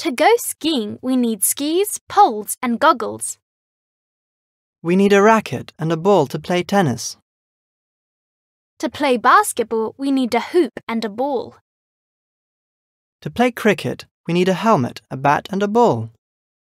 To go skiing, we need skis, poles, and goggles. We need a racket and a ball to play tennis. To play basketball, we need a hoop and a ball. To play cricket, we need a helmet, a bat, and a ball.